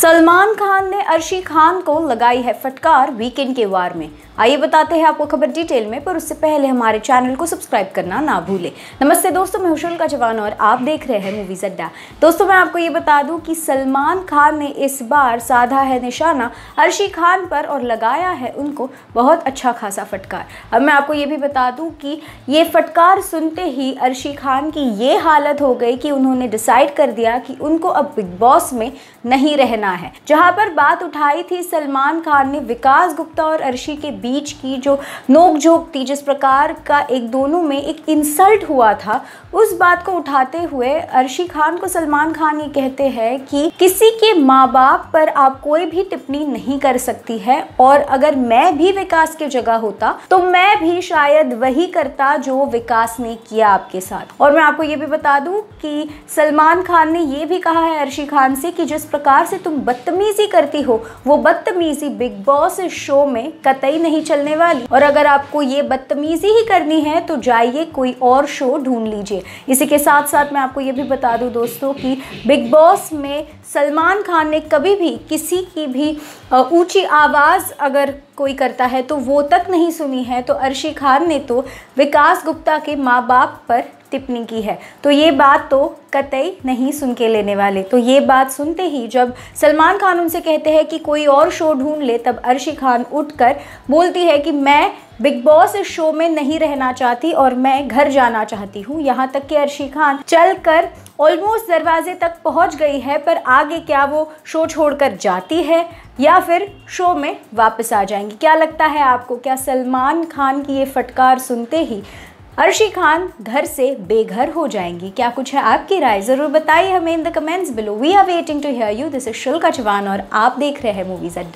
सलमान खान ने अर्शी खान को लगाई है फटकार वीकेंड के वार में आइए बताते हैं आपको खबर डिटेल में पर उससे पहले हमारे चैनल को सब्सक्राइब करना ना भूलें नमस्ते दोस्तों मैं हुशल का जवान और आप देख रहे हैं मूवीज अड्डा दोस्तों मैं आपको ये बता दूं कि सलमान खान ने इस बार साधा है निशाना अर्शी खान पर और लगाया है उनको बहुत अच्छा खासा फटकार अब मैं आपको ये भी बता दूँ कि ये फटकार सुनते ही अर्शी खान की ये हालत हो गई कि उन्होंने डिसाइड कर दिया कि उनको अब बिग बॉस में नहीं रहना बना है जहां पर बात उठाई थी सलमान खान ने विकास गुप्ता और अर्शी के बीच की जो नोकझोंक थी जिस प्रकार का एक दोनों में एक इंसल्ट हुआ था उस बात को उठाते हुए अर्शी खान को सलमान खान ये कहते हैं कि किसी के माँ बाप पर आप कोई भी टिप्पणी नहीं कर सकती है और अगर मैं भी विकास के जगह होता तो मैं भी शायद वही करता जो विकास ने किया आपके साथ और मैं आपको ये भी बता दूं कि सलमान खान ने ये भी कहा है अर्शी खान से कि जिस प्रकार से तुम तुम बदतमीजी करती हो वो बदतमीजी बिग बॉस शो में कतई नहीं चलने वाली और अगर आपको ये बदतमीजी ही करनी है तो जाइए कोई और शो ढूंढ लीजिए इसी के साथ साथ मैं आपको ये भी बता दूँ दोस्तों कि बिग बॉस में सलमान खान ने कभी भी किसी की भी ऊँची आवाज़ अगर कोई करता है तो वो तक नहीं सुनी है तो अर्शी खान ने तो विकास गुप्ता के माँ बाप पर टिप्पणी की है तो ये बात तो कतई नहीं सुन के लेने वाले तो ये बात सुनते ही जब सलमान खान उनसे कहते हैं कि कोई और शो ढूंढ ले तब अर्शी खान उठकर बोलती है कि मैं बिग बॉस इस शो में नहीं रहना चाहती और मैं घर जाना चाहती हूँ यहाँ तक कि अर्शी खान चल कर ऑलमोस्ट दरवाजे तक पहुँच गई है पर आगे क्या वो शो छोड़कर जाती है या फिर शो में वापस आ जाएंगी क्या लगता है आपको क्या सलमान खान की ये फटकार सुनते ही अर्शी खान घर से बेघर हो जाएंगी क्या कुछ है आपकी राय ज़रूर बताइए हमें in the comments below we are waiting to hear you this is Shulka Chavan और आप देख रहे हैं मूवीज़ अड्डा